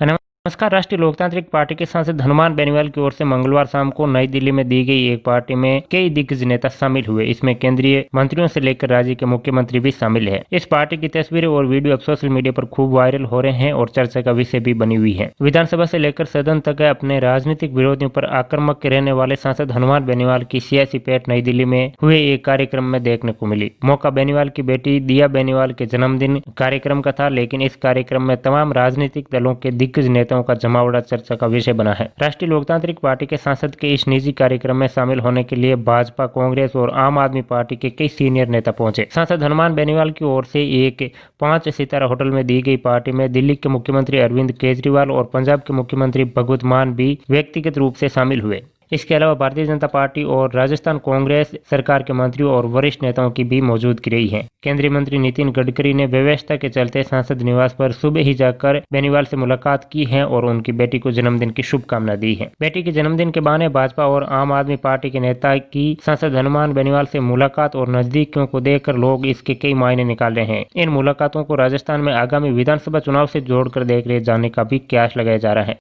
and नमस्कार राष्ट्रीय लोकतांत्रिक पार्टी के सांसद हनुमान बेनीवाल की ओर से मंगलवार शाम को नई दिल्ली में दी गई एक पार्टी में कई दिग्गज नेता शामिल हुए इसमें केंद्रीय मंत्रियों से लेकर राज्य के मुख्यमंत्री भी शामिल है इस पार्टी की तस्वीरें और वीडियो अब सोशल मीडिया पर खूब वायरल हो रहे हैं और चर्चा का विषय भी बनी हुई है विधानसभा ऐसी लेकर सदन तक अपने राजनीतिक विरोधियों आरोप आक्रमक रहने वाले सांसद हनुमान बेनीवाल की सियासी पेट नई दिल्ली में हुए एक कार्यक्रम में देखने को मिली मौका बेनीवाल की बेटी दिया बेनीवाल के जन्मदिन कार्यक्रम का था लेकिन इस कार्यक्रम में तमाम राजनीतिक दलों के दिग्गज नेता नेताओं का जमावड़ा चर्चा का विषय बना है राष्ट्रीय लोकतांत्रिक पार्टी के सांसद के इस निजी कार्यक्रम में शामिल होने के लिए भाजपा कांग्रेस और आम आदमी पार्टी के कई सीनियर नेता पहुंचे सांसद हनुमान बेनीवाल की ओर से एक पांच सितारा होटल में दी गई पार्टी में दिल्ली के मुख्यमंत्री अरविंद केजरीवाल और पंजाब के मुख्यमंत्री भगवत मान भी व्यक्तिगत रूप से शामिल हुए इसके अलावा भारतीय जनता पार्टी और राजस्थान कांग्रेस सरकार के मंत्रियों और वरिष्ठ नेताओं की भी मौजूदगी रही है केंद्रीय मंत्री नितिन गडकरी ने व्यवस्था के चलते सांसद निवास पर सुबह ही जाकर बेनीवाल से मुलाकात की है और उनकी बेटी को जन्मदिन की शुभकामना दी है बेटी के जन्मदिन के बहाने भाजपा और आम आदमी पार्टी के नेता की सांसद हनुमान बेनीवाल से मुलाकात और नजदीकियों को देखकर लोग इसके कई मायने निकाल रहे हैं इन मुलाकातों को राजस्थान में आगामी विधानसभा चुनाव से जोड़कर देख रहे जाने का भी क्याश लगाया जा रहा है